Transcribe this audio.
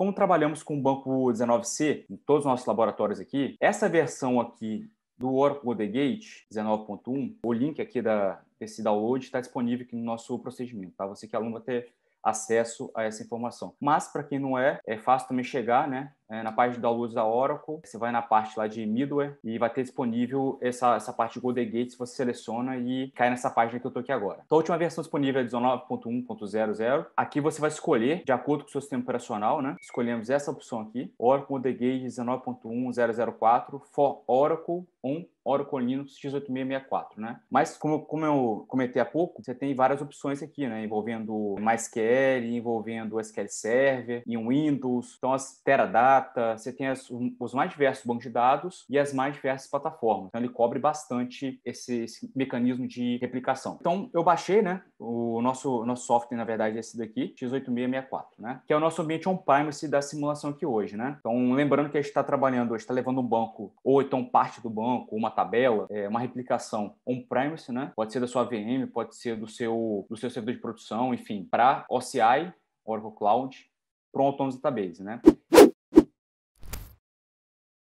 Como trabalhamos com o banco 19C em todos os nossos laboratórios aqui, essa versão aqui do Oracle Gate 19.1, o link aqui da, desse download está disponível aqui no nosso procedimento, tá? Você que é aluno vai ter acesso a essa informação. Mas para quem não é, é fácil também chegar, né? É, na parte da downloads da Oracle, você vai na parte lá de middleware e vai ter disponível essa, essa parte de Golden Gates, você seleciona e cai nessa página que eu estou aqui agora. Então, a última versão disponível é 19.1.00. Aqui você vai escolher, de acordo com o seu sistema operacional, né? Escolhemos essa opção aqui, Oracle Golden Gate 19.1004 for Oracle on Oracle Linux x8664, né? Mas como, como eu comentei há pouco, você tem várias opções aqui, né? Envolvendo MySQL, envolvendo SQL Server, em Windows, então as Teradata, Data, você tem as, os mais diversos bancos de dados e as mais diversas plataformas. Então, ele cobre bastante esse, esse mecanismo de replicação. Então, eu baixei, né, o nosso, nosso software, na verdade, é esse daqui, X8664, né, que é o nosso ambiente on-premise da simulação aqui hoje, né. Então, lembrando que a gente está trabalhando gente está levando um banco, ou então parte do banco, uma tabela, é, uma replicação on-premise, né, pode ser da sua VM, pode ser do seu, do seu servidor de produção, enfim, para OCI, Oracle Cloud, para um Autonomous Database, né.